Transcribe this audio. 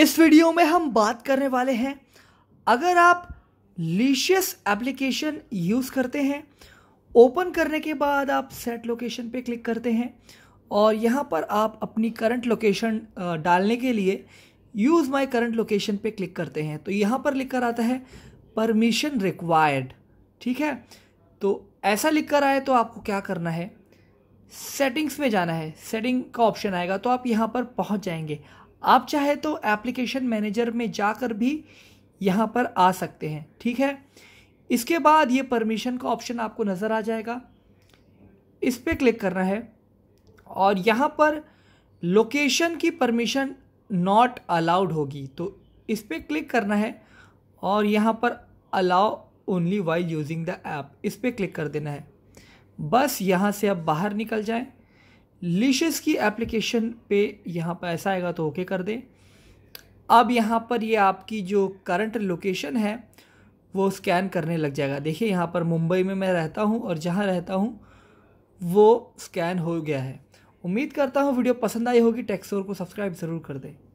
इस वीडियो में हम बात करने वाले हैं अगर आप लीशियस एप्लीकेशन यूज़ करते हैं ओपन करने के बाद आप सेट लोकेशन पे क्लिक करते हैं और यहाँ पर आप अपनी करंट लोकेशन डालने के लिए यूज़ माय करंट लोकेशन पे क्लिक करते हैं तो यहाँ पर लिख कर आता है परमिशन रिक्वायर्ड ठीक है तो ऐसा लिख कर आए तो आपको क्या करना है सेटिंग्स में जाना है सेटिंग का ऑप्शन आएगा तो आप यहाँ पर पहुँच जाएंगे आप चाहे तो एप्लीकेशन मैनेजर में जाकर भी यहाँ पर आ सकते हैं ठीक है इसके बाद ये परमिशन का ऑप्शन आपको नज़र आ जाएगा इस पर क्लिक करना है और यहाँ पर लोकेशन की परमिशन नॉट अलाउड होगी तो इस पर क्लिक करना है और यहाँ पर allow only while using the app इस पर क्लिक कर देना है बस यहाँ से आप बाहर निकल जाएं लीशेस की एप्लीकेशन पे यहाँ पर ऐसा आएगा तो ओके कर दें अब यहाँ पर ये यह आपकी जो करंट लोकेशन है वो स्कैन करने लग जाएगा देखिए यहाँ पर मुंबई में मैं रहता हूँ और जहाँ रहता हूँ वो स्कैन हो गया है उम्मीद करता हूँ वीडियो पसंद आई होगी टेक्सोर को सब्सक्राइब ज़रूर कर दें